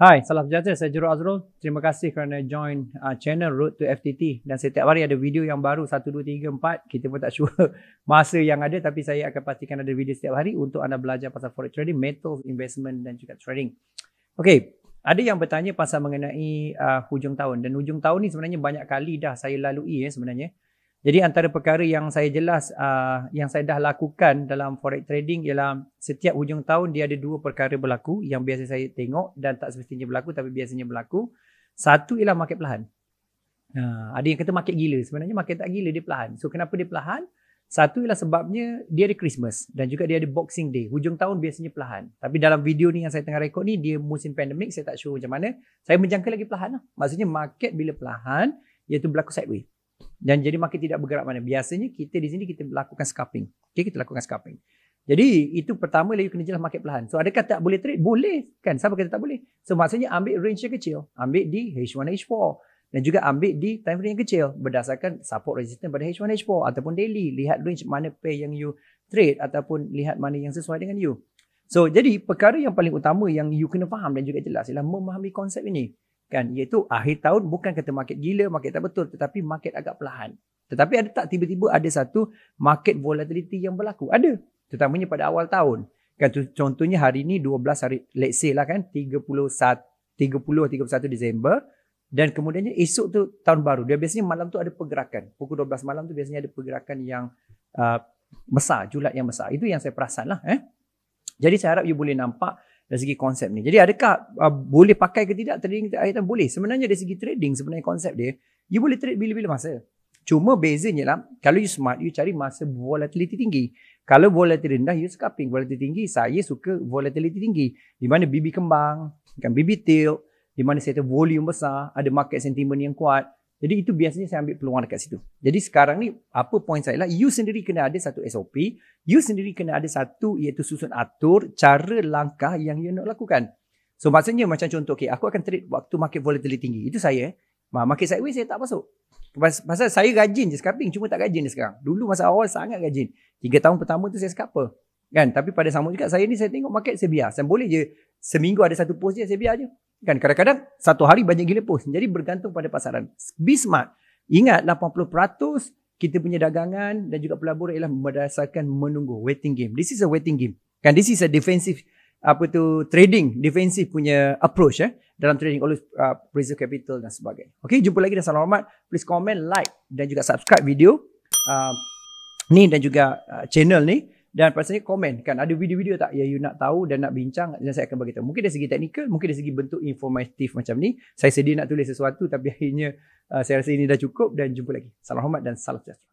Hai, salam sejahtera. Saya Jero Azrul. Terima kasih kerana join uh, channel Road to FTT. Dan setiap hari ada video yang baru, satu dua tiga empat. Kita pun tak sure masa yang ada tapi saya akan pastikan ada video setiap hari untuk anda belajar pasal forex trading, metals, investment dan juga trading. Okay, ada yang bertanya pasal mengenai uh, hujung tahun. Dan hujung tahun ni sebenarnya banyak kali dah saya lalui ya sebenarnya. Jadi antara perkara yang saya jelas uh, yang saya dah lakukan dalam forex trading ialah setiap hujung tahun dia ada dua perkara berlaku yang biasa saya tengok dan tak semestinya berlaku tapi biasanya berlaku. Satu ialah market perlahan. Uh, ada yang kata market gila. Sebenarnya market tak gila, dia perlahan. So kenapa dia perlahan? Satu ialah sebabnya dia ada Christmas dan juga dia ada Boxing Day. Hujung tahun biasanya perlahan. Tapi dalam video ni yang saya tengah rekod ni, dia musim pandemik, saya tak sure macam mana. Saya menjangka lagi perlahan lah. Maksudnya market bila perlahan, iaitu berlaku sideways. Dan jadi makin tidak bergerak mana. Biasanya kita di sini kita lakukan scalping. Okay, kita lakukan scalping. Jadi itu pertama lagi kena jelas market perlahan. So adakah tak boleh trade? Boleh kan? Siapa kata tak boleh? So maksudnya ambil range yang kecil. Ambil di H1, H4. Dan juga ambil di time frame yang kecil. Berdasarkan support resistance pada H1, H4. Ataupun daily. Lihat range mana pair yang you trade. Ataupun lihat mana yang sesuai dengan you. So jadi perkara yang paling utama yang you kena faham dan juga jelas ialah memahami konsep ini kan iaitu akhir tahun bukan kata market gila market tak betul tetapi market agak perlahan tetapi ada tak tiba-tiba ada satu market volatility yang berlaku ada terutamanya pada awal tahun kan contohnya hari ni 12 hari let's say lah kan 31 30 31 Disember dan kemudiannya esok tu tahun baru dia biasanya malam tu ada pergerakan pukul 12 malam tu biasanya ada pergerakan yang uh, besar julat yang besar itu yang saya perasan lah eh jadi saya harap you boleh nampak dari segi konsep ni. Jadi adakah uh, boleh pakai ke tidak trading item? Boleh. Sebenarnya dari segi trading sebenarnya konsep dia, you boleh trade bila-bila masa. Cuma bezanya lah, kalau you smart, you cari masa volatility tinggi. Kalau volatility rendah, you scalping. Volatility tinggi, saya suka volatility tinggi. Di mana bibi kembang, kan bibi tail. di mana saya volume besar, ada market sentiment yang kuat. Jadi itu biasanya saya ambil peluang dekat situ. Jadi sekarang ni apa point saya lah, you sendiri kena ada satu SOP, you sendiri kena ada satu iaitu susun atur cara langkah yang you nak lakukan. So maksudnya macam contoh, okay, aku akan trade waktu market volatility tinggi. Itu saya. Eh. Market sideways saya tak masuk. Pasal saya rajin je scalping, cuma tak rajin sekarang. Dulu masa awal sangat rajin. Tiga tahun pertama tu saya scalper. Kan? Tapi pada sama juga saya ni saya tengok market saya biar. Saya boleh je seminggu ada satu post je saya biar je. Kan kadang-kadang satu hari banyak gila post. Jadi bergantung pada pasaran. Be smart. Ingat 80% kita punya dagangan dan juga pelabur ialah berdasarkan menunggu. Waiting game. This is a waiting game. Kan this is a defensive apa tu trading defensive punya approach eh dalam trading always uh, preserve capital dan sebagainya. Okey jumpa lagi dan salam hormat. Please comment, like dan juga subscribe video uh, ni dan juga uh, channel ni dan pada saya komen kan ada video-video tak yang you nak tahu dan nak bincang dan saya akan bagi tahu mungkin dari segi teknikal mungkin dari segi bentuk informatif macam ni saya sedia nak tulis sesuatu tapi akhirnya uh, saya rasa ini dah cukup dan jumpa lagi salam hormat dan salam sejahtera